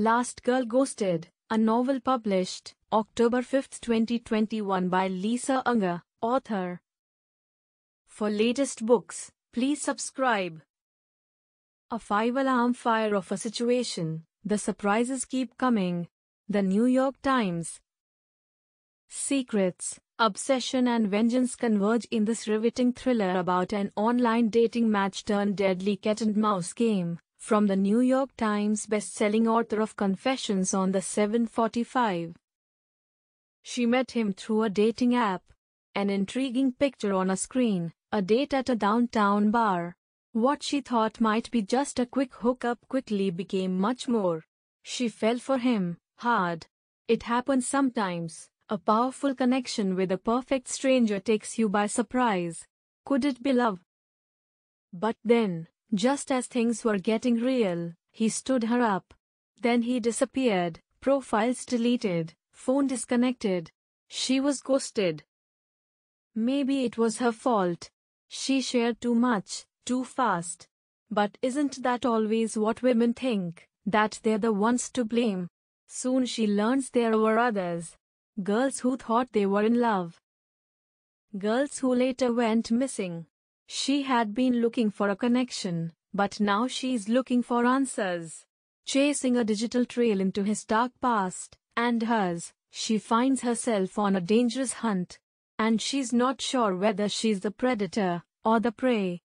Last Girl Ghosted, a novel published October 5, 2021 by Lisa Unger, author. For latest books, please subscribe. A five-alarm fire of a situation, the surprises keep coming. The New York Times. Secrets, obsession and vengeance converge in this riveting thriller about an online dating match turned deadly cat-and-mouse game from the New York Times best-selling author of Confessions on the 745. She met him through a dating app, an intriguing picture on a screen, a date at a downtown bar. What she thought might be just a quick hookup quickly became much more. She fell for him, hard. It happens sometimes. A powerful connection with a perfect stranger takes you by surprise. Could it be love? But then, just as things were getting real, he stood her up. Then he disappeared, profiles deleted, phone disconnected. She was ghosted. Maybe it was her fault. She shared too much, too fast. But isn't that always what women think, that they're the ones to blame? Soon she learns there were others. Girls who thought they were in love. Girls who later went missing. She had been looking for a connection, but now she's looking for answers. Chasing a digital trail into his dark past, and hers, she finds herself on a dangerous hunt. And she's not sure whether she's the predator, or the prey.